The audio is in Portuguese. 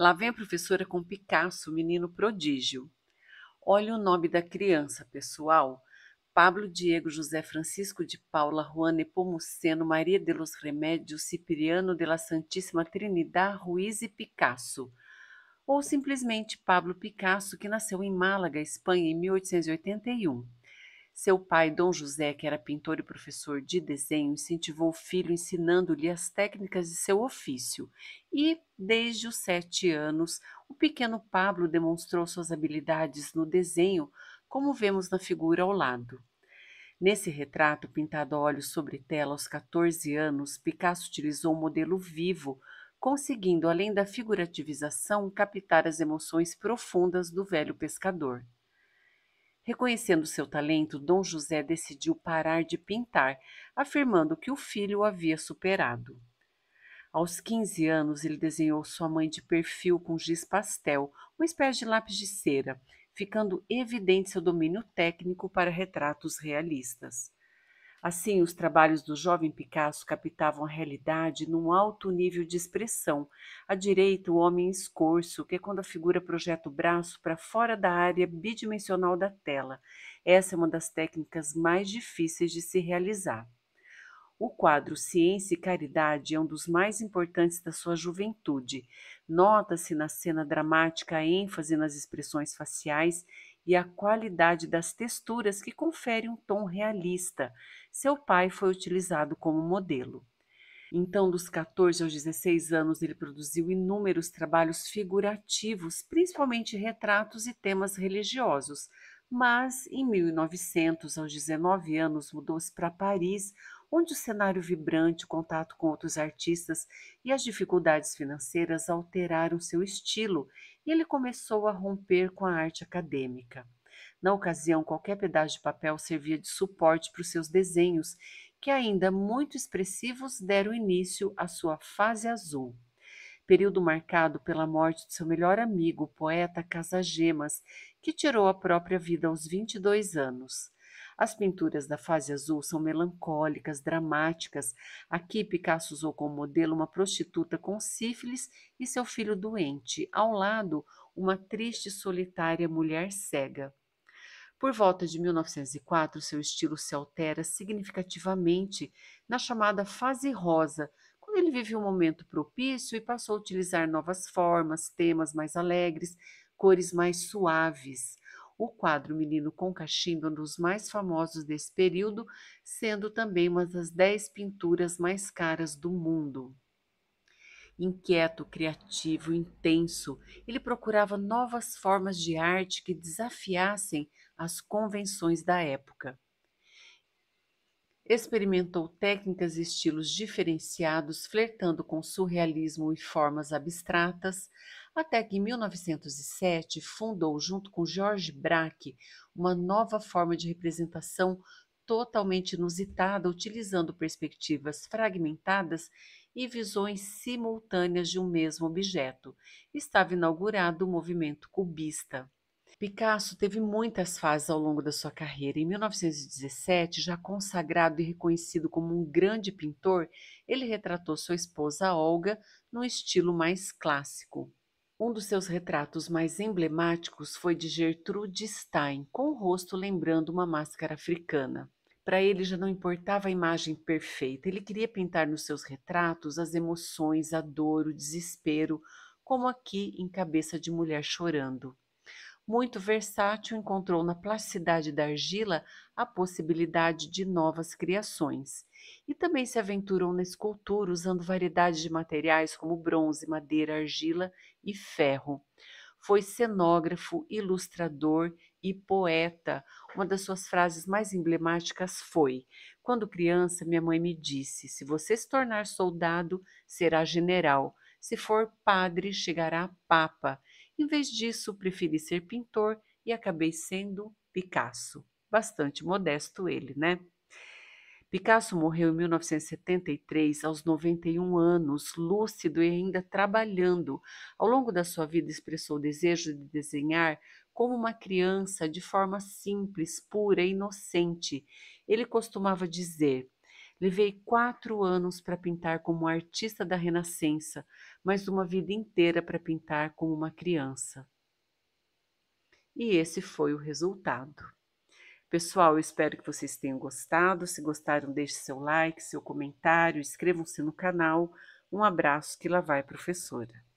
Lá vem a professora com Picasso, menino prodígio. Olha o nome da criança, pessoal. Pablo Diego José Francisco de Paula Juan Nepomuceno Maria de los Remédios Cipriano de la Santíssima Trinidad Ruiz e Picasso, ou simplesmente Pablo Picasso, que nasceu em Málaga, Espanha, em 1881. Seu pai, Dom José, que era pintor e professor de desenho, incentivou o filho ensinando-lhe as técnicas de seu ofício. E, desde os sete anos, o pequeno Pablo demonstrou suas habilidades no desenho, como vemos na figura ao lado. Nesse retrato, pintado a óleo sobre tela aos 14 anos, Picasso utilizou um modelo vivo, conseguindo, além da figurativização, captar as emoções profundas do velho pescador. Reconhecendo seu talento, Dom José decidiu parar de pintar, afirmando que o filho o havia superado. Aos 15 anos, ele desenhou sua mãe de perfil com giz pastel, uma espécie de lápis de cera, ficando evidente seu domínio técnico para retratos realistas. Assim, os trabalhos do jovem Picasso captavam a realidade num alto nível de expressão. À direita, o homem escorso, que é quando a figura projeta o braço para fora da área bidimensional da tela. Essa é uma das técnicas mais difíceis de se realizar. O quadro Ciência e Caridade é um dos mais importantes da sua juventude. Nota-se na cena dramática a ênfase nas expressões faciais e a qualidade das texturas que confere um tom realista. Seu pai foi utilizado como modelo. Então, dos 14 aos 16 anos, ele produziu inúmeros trabalhos figurativos, principalmente retratos e temas religiosos. Mas, em 1900, aos 19 anos, mudou-se para Paris, onde o cenário vibrante, o contato com outros artistas e as dificuldades financeiras alteraram seu estilo e ele começou a romper com a arte acadêmica. Na ocasião, qualquer pedaço de papel servia de suporte para os seus desenhos, que ainda muito expressivos deram início à sua fase azul. Período marcado pela morte de seu melhor amigo, o poeta Casagemas, que tirou a própria vida aos 22 anos. As pinturas da fase azul são melancólicas, dramáticas. Aqui Picasso usou como modelo uma prostituta com sífilis e seu filho doente. Ao lado, uma triste e solitária mulher cega. Por volta de 1904, seu estilo se altera significativamente na chamada fase rosa, quando ele vive um momento propício e passou a utilizar novas formas, temas mais alegres, cores mais suaves o quadro Menino com Cachimbo é um dos mais famosos desse período, sendo também uma das dez pinturas mais caras do mundo. Inquieto, criativo, intenso, ele procurava novas formas de arte que desafiassem as convenções da época experimentou técnicas e estilos diferenciados, flertando com surrealismo e formas abstratas, até que em 1907 fundou, junto com George Braque, uma nova forma de representação totalmente inusitada, utilizando perspectivas fragmentadas e visões simultâneas de um mesmo objeto. Estava inaugurado o movimento cubista. Picasso teve muitas fases ao longo da sua carreira. Em 1917, já consagrado e reconhecido como um grande pintor, ele retratou sua esposa Olga num estilo mais clássico. Um dos seus retratos mais emblemáticos foi de Gertrude Stein, com o rosto lembrando uma máscara africana. Para ele já não importava a imagem perfeita, ele queria pintar nos seus retratos as emoções, a dor, o desespero, como aqui em Cabeça de Mulher Chorando muito versátil, encontrou na plasticidade da argila a possibilidade de novas criações. E também se aventurou na escultura usando variedades de materiais como bronze, madeira, argila e ferro. Foi cenógrafo, ilustrador e poeta. Uma das suas frases mais emblemáticas foi: Quando criança, minha mãe me disse: Se você se tornar soldado, será general. Se for padre, chegará a papa. Em vez disso, preferi ser pintor e acabei sendo Picasso. Bastante modesto ele, né? Picasso morreu em 1973, aos 91 anos, lúcido e ainda trabalhando. Ao longo da sua vida, expressou o desejo de desenhar como uma criança, de forma simples, pura e inocente. Ele costumava dizer: Levei quatro anos para pintar como artista da Renascença, mas uma vida inteira para pintar como uma criança. E esse foi o resultado. Pessoal, eu espero que vocês tenham gostado. Se gostaram, deixe seu like, seu comentário, inscrevam-se no canal. Um abraço que lá vai, professora.